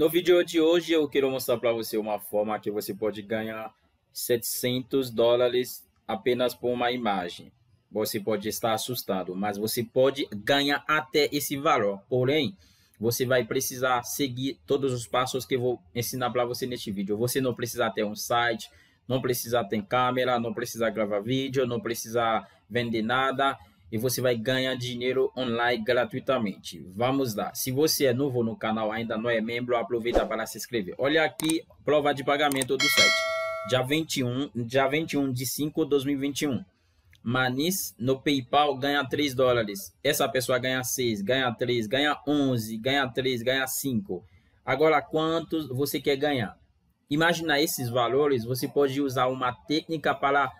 No vídeo de hoje eu quero mostrar para você uma forma que você pode ganhar 700 dólares apenas por uma imagem. Você pode estar assustado, mas você pode ganhar até esse valor. Porém, você vai precisar seguir todos os passos que eu vou ensinar para você neste vídeo. Você não precisa ter um site, não precisa ter câmera, não precisa gravar vídeo, não precisa vender nada e você vai ganhar dinheiro online gratuitamente. Vamos lá. Se você é novo no canal, ainda não é membro, aproveita para se inscrever. Olha aqui, prova de pagamento do site. Dia 21, dia 21 de 5 de 2021. Manis no PayPal ganha 3 dólares. Essa pessoa ganha 6, ganha 3, ganha 11, ganha 3, ganha 5. Agora, quantos você quer ganhar? Imagina esses valores, você pode usar uma técnica para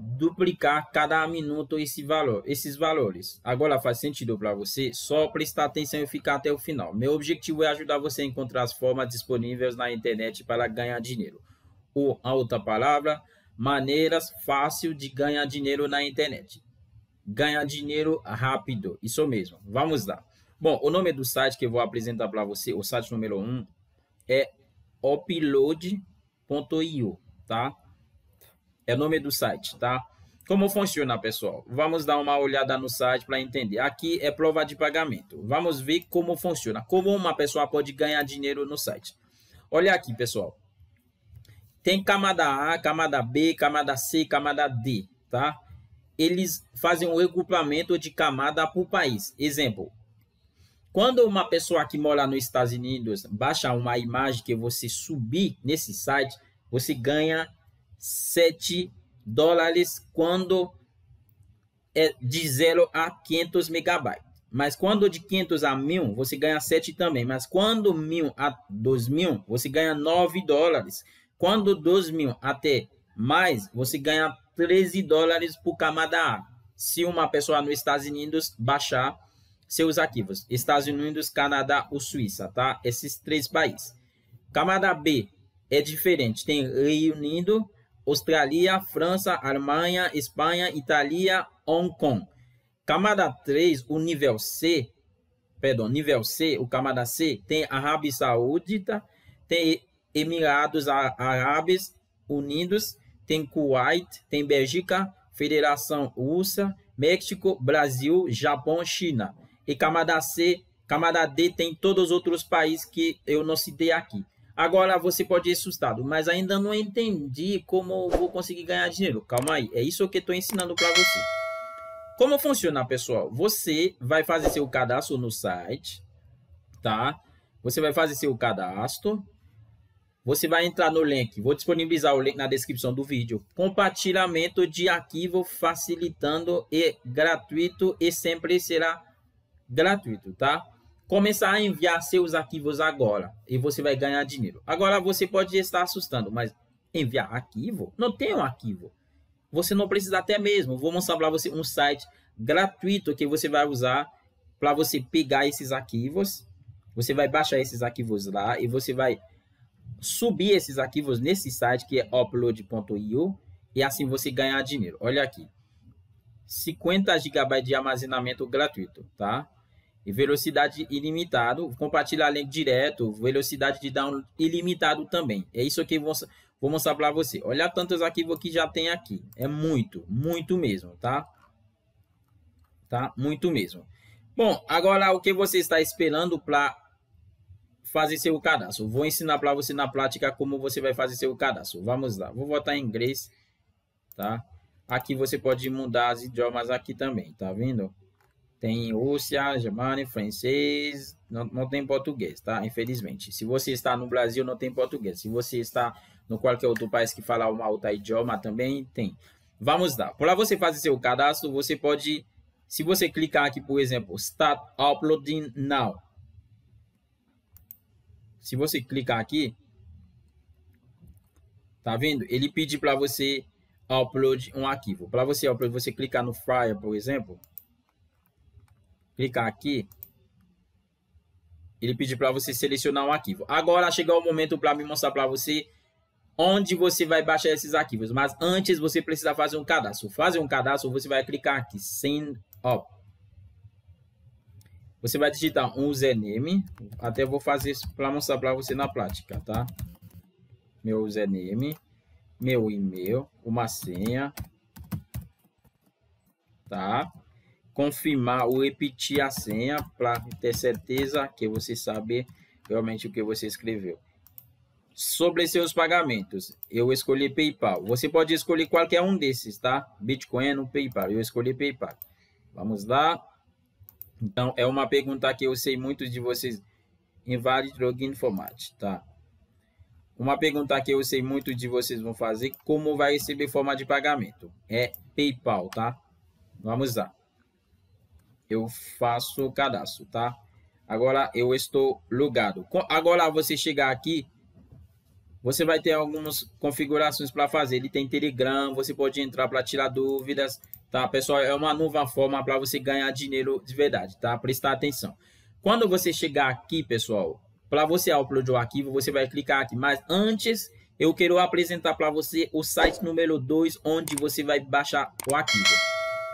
duplicar cada minuto esse valor, esses valores. Agora faz sentido para você? Só prestar atenção e ficar até o final. Meu objetivo é ajudar você a encontrar as formas disponíveis na internet para ganhar dinheiro. Ou, a outra palavra, maneiras fáceis de ganhar dinheiro na internet. Ganhar dinheiro rápido, isso mesmo. Vamos lá. Bom, o nome do site que eu vou apresentar para você, o site número 1, um, é upload.io, tá? É o nome do site, tá? Como funciona, pessoal? Vamos dar uma olhada no site para entender. Aqui é prova de pagamento. Vamos ver como funciona, como uma pessoa pode ganhar dinheiro no site. Olha aqui, pessoal. Tem camada A, camada B, camada C, camada D, tá? Eles fazem um agrupamento de camada por país. Exemplo, quando uma pessoa que mora nos Estados Unidos baixa uma imagem que você subir nesse site, você ganha 7 dólares quando é de 0 a 500 megabytes. Mas quando de 500 a 1000, você ganha 7 também. Mas quando 1000 a 2000, você ganha 9 dólares. Quando 2000 até mais, você ganha 13 dólares por camada A. Se uma pessoa nos Estados Unidos baixar seus arquivos, Estados Unidos, Canadá ou Suíça, tá? Esses três países. Camada B é diferente, tem Reino Unido, Austrália, França, Alemanha, Espanha, Itália, Hong Kong. Camada 3, o nível C, perdão, nível C, o camada C, tem Arábia Saudita, tem Emirados Árabes Unidos, tem Kuwait, tem Bélgica, Federação Russa, México, Brasil, Japão, China. E camada C, camada D tem todos os outros países que eu não citei aqui. Agora você pode ir assustado, mas ainda não entendi como vou conseguir ganhar dinheiro. Calma aí, é isso que estou ensinando para você. Como funciona, pessoal? Você vai fazer seu cadastro no site, tá? Você vai fazer seu cadastro. Você vai entrar no link, vou disponibilizar o link na descrição do vídeo. Compartilhamento de arquivo facilitando e gratuito e sempre será gratuito, tá? começar a enviar seus arquivos agora e você vai ganhar dinheiro. Agora você pode estar assustando, mas enviar arquivo? Não tem um arquivo. Você não precisa até mesmo. Vou mostrar para você um site gratuito que você vai usar para você pegar esses arquivos. Você vai baixar esses arquivos lá e você vai subir esses arquivos nesse site que é upload.io e assim você ganhar dinheiro. Olha aqui. 50 GB de armazenamento gratuito, tá? velocidade ilimitado, compartilhar link direto, velocidade de download ilimitado também. É isso que eu vou, vou mostrar para você. Olha tantos arquivos que já tem aqui. É muito, muito mesmo, tá? Tá? Muito mesmo. Bom, agora o que você está esperando para fazer seu cadastro? Vou ensinar para você na prática como você vai fazer seu cadastro. Vamos lá. Vou botar em inglês, tá? Aqui você pode mudar as idiomas aqui também, tá vendo? tem Rússia, Germânia, francês, não, não tem português, tá? Infelizmente. Se você está no Brasil, não tem português. Se você está no qualquer outro país que fala uma outra idioma, também tem. Vamos lá. Para você fazer seu cadastro, você pode, se você clicar aqui, por exemplo, Start Uploading Now. Se você clicar aqui, tá vendo? Ele pede para você upload um arquivo. Para você upload, você clicar no Fire, por exemplo clicar aqui, ele pediu para você selecionar um arquivo. Agora chegou o momento para me mostrar para você onde você vai baixar esses arquivos. Mas antes você precisa fazer um cadastro. Fazer um cadastro, você vai clicar aqui, sem, ó. Você vai digitar um username, até vou fazer isso para mostrar para você na prática, tá? Meu username, meu e-mail, uma senha, tá? confirmar ou repetir a senha para ter certeza que você sabe realmente o que você escreveu. Sobre seus pagamentos, eu escolhi PayPal. Você pode escolher qualquer um desses, tá? Bitcoin ou PayPal. Eu escolhi PayPal. Vamos lá. Então, é uma pergunta que eu sei muitos de vocês. Invalid login format, tá? Uma pergunta que eu sei muitos de vocês vão fazer, como vai receber forma de pagamento? É PayPal, tá? Vamos lá eu faço o cadastro, tá? Agora eu estou logado. Agora você chegar aqui, você vai ter algumas configurações para fazer. Ele tem Telegram, você pode entrar para tirar dúvidas, tá? Pessoal, é uma nova forma para você ganhar dinheiro de verdade, tá? Prestar atenção. Quando você chegar aqui, pessoal, para você upload o arquivo, você vai clicar aqui. Mas antes, eu quero apresentar para você o site número 2, onde você vai baixar o arquivo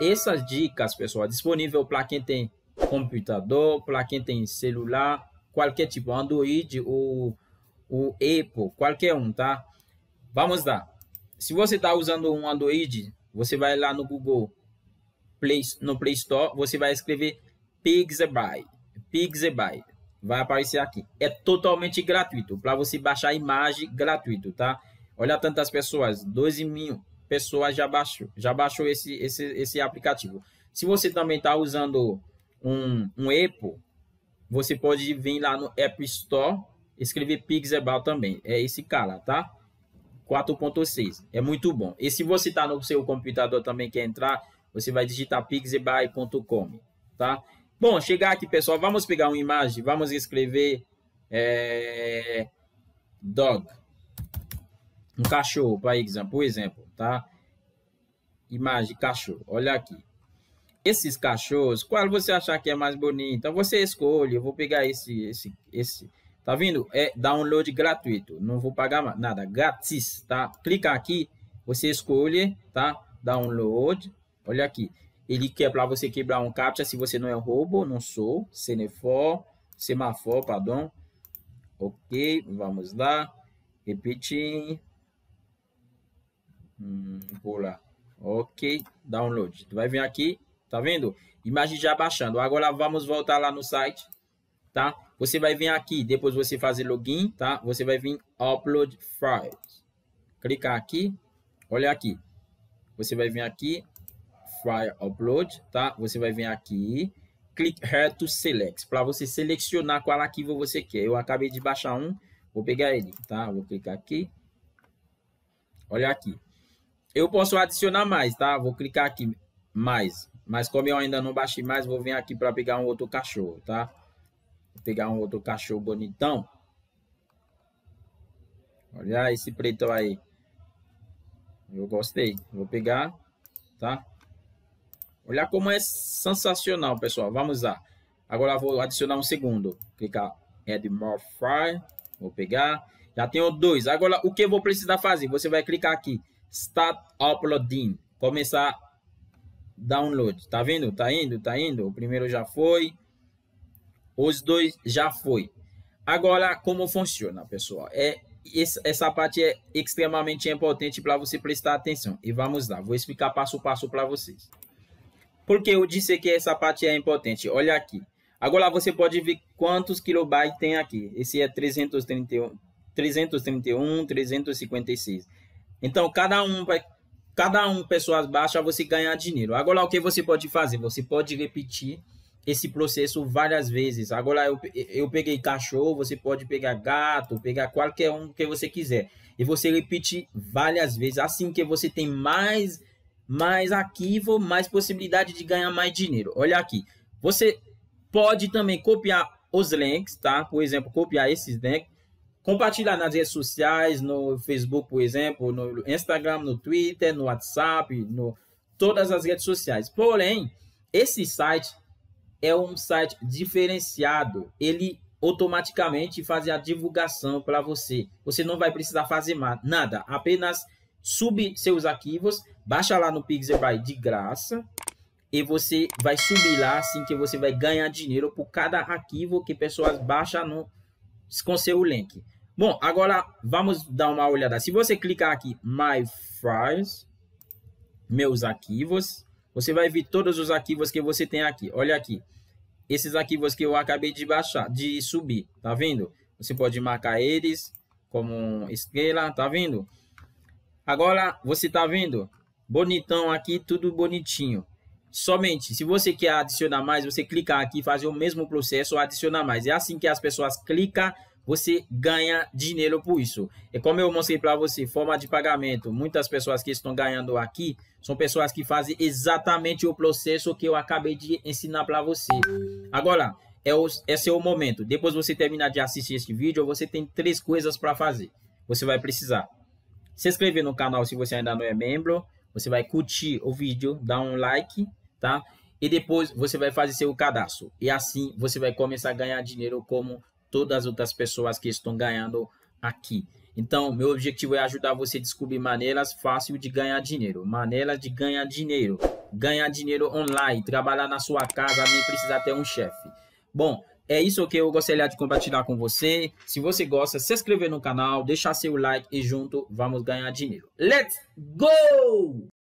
essas dicas, pessoal, disponível para quem tem computador, para quem tem celular, qualquer tipo, Android ou, Apple, qualquer um, tá? Vamos lá. Se você está usando um Android, você vai lá no Google Play, no Play Store, você vai escrever Pixabay. Pixabay. Vai aparecer aqui. É totalmente gratuito. Para você baixar imagem gratuito, tá? Olha tantas pessoas, 12 mil, pessoas já baixou, já baixou esse, esse, esse aplicativo. Se você também está usando um, um Apple, você pode vir lá no App Store, escrever Pixabay também. É esse cara, tá? 4.6. É muito bom. E se você está no seu computador também quer entrar, você vai digitar pixabay.com, tá? Bom, chegar aqui, pessoal, vamos pegar uma imagem, vamos escrever é, dog um cachorro, por exemplo, exemplo, tá? Imagem cachorro, olha aqui. Esses cachorros, qual você achar que é mais bonito? Então você escolhe, eu vou pegar esse, esse, esse. Tá vendo? É download gratuito, não vou pagar nada, grátis, tá? Clica aqui, você escolhe, tá? Download, olha aqui. Ele quer para você quebrar um captcha se você não é roubo, não sou, Cenefor, semafor, perdão. Ok, vamos lá. Repetir. Hum, vou Ok, download. Tu vai vir aqui, tá vendo? Imagem já baixando. Agora vamos voltar lá no site, tá? Você vai vir aqui, depois você fazer login, tá? Você vai vir upload files. Clicar aqui, olha aqui. Você vai vir aqui, file upload, tá? Você vai vir aqui, clique here to select, para você selecionar qual arquivo você quer. Eu acabei de baixar um, vou pegar ele, tá? Vou clicar aqui. Olha aqui. Eu posso adicionar mais, tá? Vou clicar aqui, mais. Mas como eu ainda não baixei mais, vou vir aqui para pegar um outro cachorro, tá? Vou pegar um outro cachorro bonitão. Olha esse preto aí. Eu gostei. Vou pegar, tá? Olha como é sensacional, pessoal. Vamos lá. Agora vou adicionar um segundo. Clicar Add More File. Vou pegar. Já tenho dois. Agora, o que eu vou precisar fazer? Você vai clicar aqui. Start Uploading. Começar download. Tá vendo? Tá indo, tá indo. O primeiro já foi. Os dois já foi. Agora, como funciona, pessoal? É essa parte é extremamente importante para você prestar atenção. E vamos lá, vou explicar passo a passo para vocês. Porque eu disse que essa parte é importante? Olha aqui. Agora você pode ver quantos kilobytes tem aqui. Esse é 331, 331 356. Então, cada um vai. Cada um, pessoas baixas, você ganha dinheiro. Agora, o que você pode fazer? Você pode repetir esse processo várias vezes. Agora, eu, eu peguei cachorro, você pode pegar gato, pegar qualquer um que você quiser. E você repete várias vezes. Assim que você tem mais, mais arquivo, mais possibilidade de ganhar mais dinheiro. Olha aqui. Você pode também copiar os links, tá? Por exemplo, copiar esses links compartilhar nas redes sociais, no Facebook, por exemplo, no Instagram, no Twitter, no WhatsApp, no todas as redes sociais. Porém, esse site é um site diferenciado. Ele automaticamente faz a divulgação para você. Você não vai precisar fazer nada, apenas sube seus arquivos, baixa lá no Pixabay de graça e você vai subir lá assim que você vai ganhar dinheiro por cada arquivo que pessoas baixam no, com seu link. Bom, agora vamos dar uma olhada. Se você clicar aqui, My Files, meus arquivos, você vai ver todos os arquivos que você tem aqui. Olha aqui, esses arquivos que eu acabei de baixar, de subir, tá vendo? Você pode marcar eles como estrela, tá vendo? Agora, você tá vendo? Bonitão aqui, tudo bonitinho. Somente, se você quer adicionar mais, você clicar aqui, fazer o mesmo processo, adicionar mais. É assim que as pessoas clicam você ganha dinheiro por isso. E como eu mostrei para você, forma de pagamento, muitas pessoas que estão ganhando aqui são pessoas que fazem exatamente o processo que eu acabei de ensinar para você. Agora, é o, esse é o momento. Depois você terminar de assistir este vídeo, você tem três coisas para fazer. Você vai precisar se inscrever no canal se você ainda não é membro. Você vai curtir o vídeo, dar um like, tá? E depois você vai fazer seu cadastro. E assim você vai começar a ganhar dinheiro como todas as outras pessoas que estão ganhando aqui. Então, meu objetivo é ajudar você a descobrir maneiras fáceis de ganhar dinheiro, maneiras de ganhar dinheiro, ganhar dinheiro online, trabalhar na sua casa, nem precisa ter um chefe. Bom, é isso que eu gostaria de compartilhar com você. Se você gosta, se inscrever no canal, deixar seu like e junto vamos ganhar dinheiro. Let's go!